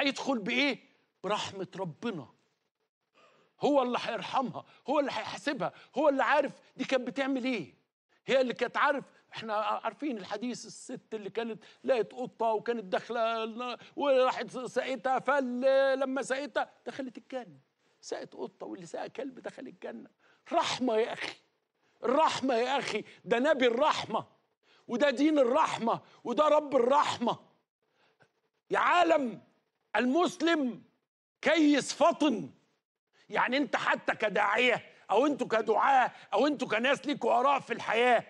هيدخل بايه برحمه ربنا هو اللي هيرحمها هو اللي هيحاسبها هو اللي عارف دي كانت بتعمل ايه هي اللي كانت عارف احنا عارفين الحديث الست اللي كانت لقت قطه وكانت داخله وراحت سقيتها فلما سقيتها دخلت الجنه سقت قطه واللي سقى كلب دخل الجنه رحمه يا اخي الرحمه يا اخي ده نبي الرحمه وده دين الرحمه وده رب الرحمه يا عالم المسلم كيس فطن يعني انت حتى كداعيه او انتوا كدعاه او انتوا كناس ليكوا اراء في الحياه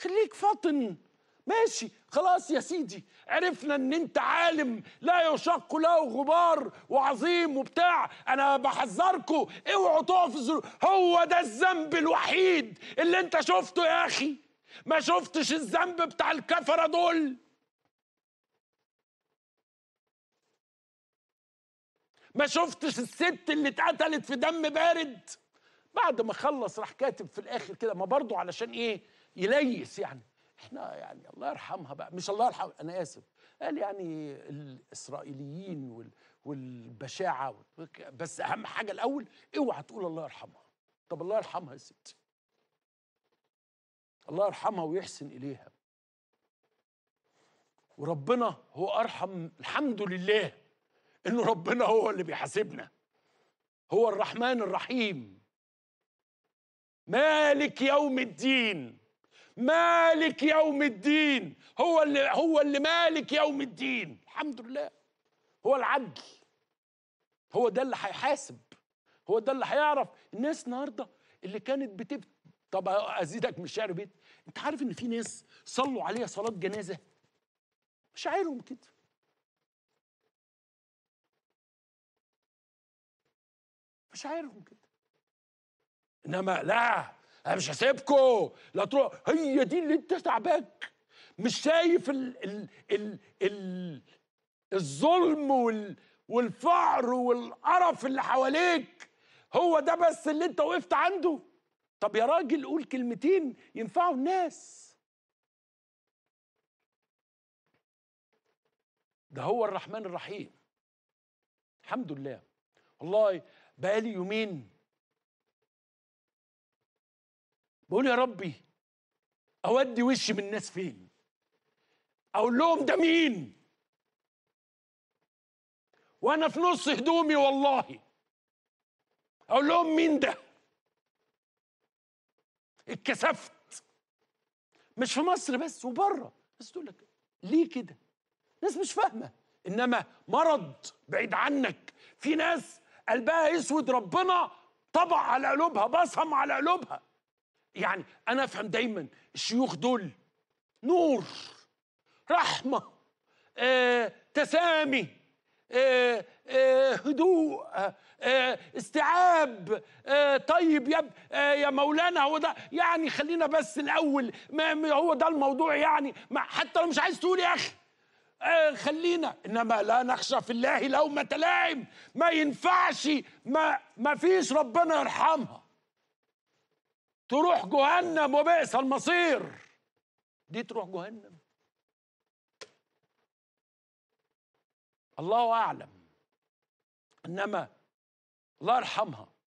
خليك فطن ماشي خلاص يا سيدي عرفنا ان انت عالم لا يشق له غبار وعظيم وبتاع انا بحذركوا اوعوا تقفزوا هو ده الذنب الوحيد اللي انت شفته يا اخي ما شفتش الذنب بتاع الكفره دول ما شفتش الست اللي اتقتلت في دم بارد بعد ما خلص راح كاتب في الاخر كده ما برضه علشان ايه يليس يعني احنا يعني الله يرحمها بقى مش الله يرحم انا اسف قال يعني الاسرائيليين وال والبشاعه بس اهم حاجه الاول اوعى تقول الله يرحمها طب الله يرحمها يا ستي الله يرحمها ويحسن اليها وربنا هو ارحم الحمد لله انه ربنا هو اللي بيحاسبنا هو الرحمن الرحيم مالك يوم الدين مالك يوم الدين هو اللي هو اللي مالك يوم الدين الحمد لله هو العدل هو ده اللي هيحاسب هو ده اللي هيعرف الناس النهارده اللي كانت بتب طب ازيدك من الشعر بيت انت عارف ان في ناس صلوا عليها صلاه جنازه مشاعرهم كده مش عارفهم كده انما لا انا مش هسيبكم لا تروح هي دي اللي انت تعباك مش شايف ال ال ال ال الظلم وال والفقر والقرف اللي حواليك هو ده بس اللي انت وقفت عنده طب يا راجل قول كلمتين ينفعوا الناس ده هو الرحمن الرحيم الحمد لله والله بقالي يومين بقول يا ربي اودي وشي من الناس فين اقول لهم ده مين وانا في نص هدومي والله اقول لهم مين ده اتكسفت مش في مصر بس وبره بس تقول لك ليه كده ناس مش فاهمه انما مرض بعيد عنك في ناس قلبها اسود ربنا طبع على قلوبها بصم على قلوبها يعني انا افهم دايما الشيوخ دول نور رحمه آه، تسامي آه، آه، هدوء آه، آه، استيعاب آه، طيب يا يا مولانا هو ده يعني خلينا بس الاول ما هو ده الموضوع يعني حتى لو مش عايز تقول يا اخي آه، خلينا انما لا نخشى في الله لومة لائم ما ينفعش ما ما فيش ربنا يرحمها تروح جهنم وبئس المصير دي تروح جهنم الله اعلم انما الله يرحمها